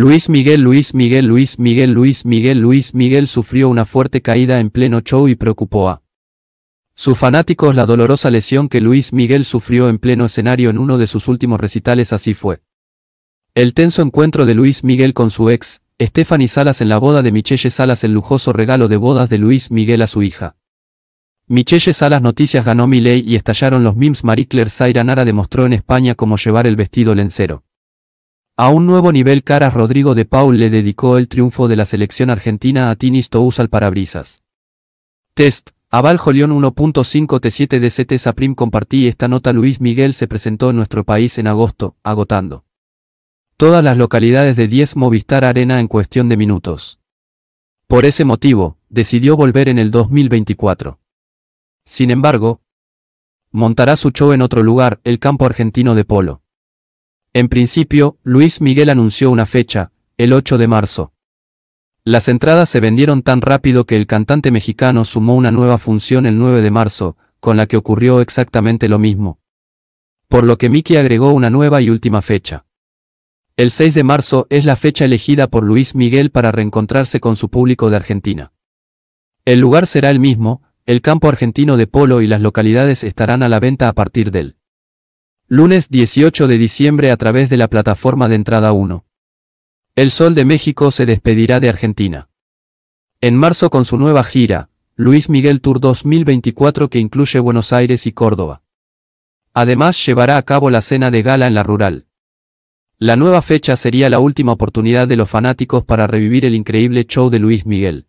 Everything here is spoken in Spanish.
Luis Miguel Luis Miguel Luis Miguel Luis Miguel Luis Miguel sufrió una fuerte caída en pleno show y preocupó a sus fanáticos la dolorosa lesión que Luis Miguel sufrió en pleno escenario en uno de sus últimos recitales así fue. El tenso encuentro de Luis Miguel con su ex, Stephanie Salas en la boda de Michelle Salas el lujoso regalo de bodas de Luis Miguel a su hija. Michelle Salas Noticias ganó ley y estallaron los memes Marie Claire Zaira Nara demostró en España cómo llevar el vestido lencero. A un nuevo nivel Caras Rodrigo de Paul le dedicó el triunfo de la selección argentina a Tinis al parabrisas. Test, Aval Jolión 1.5 T7 DCT Saprim compartí esta nota Luis Miguel se presentó en nuestro país en agosto, agotando. Todas las localidades de 10 Movistar Arena en cuestión de minutos. Por ese motivo, decidió volver en el 2024. Sin embargo, montará su show en otro lugar, el campo argentino de polo. En principio, Luis Miguel anunció una fecha, el 8 de marzo. Las entradas se vendieron tan rápido que el cantante mexicano sumó una nueva función el 9 de marzo, con la que ocurrió exactamente lo mismo. Por lo que Mickey agregó una nueva y última fecha. El 6 de marzo es la fecha elegida por Luis Miguel para reencontrarse con su público de Argentina. El lugar será el mismo, el campo argentino de polo y las localidades estarán a la venta a partir del Lunes 18 de diciembre a través de la plataforma de entrada 1. El Sol de México se despedirá de Argentina. En marzo con su nueva gira, Luis Miguel Tour 2024 que incluye Buenos Aires y Córdoba. Además llevará a cabo la cena de gala en la rural. La nueva fecha sería la última oportunidad de los fanáticos para revivir el increíble show de Luis Miguel.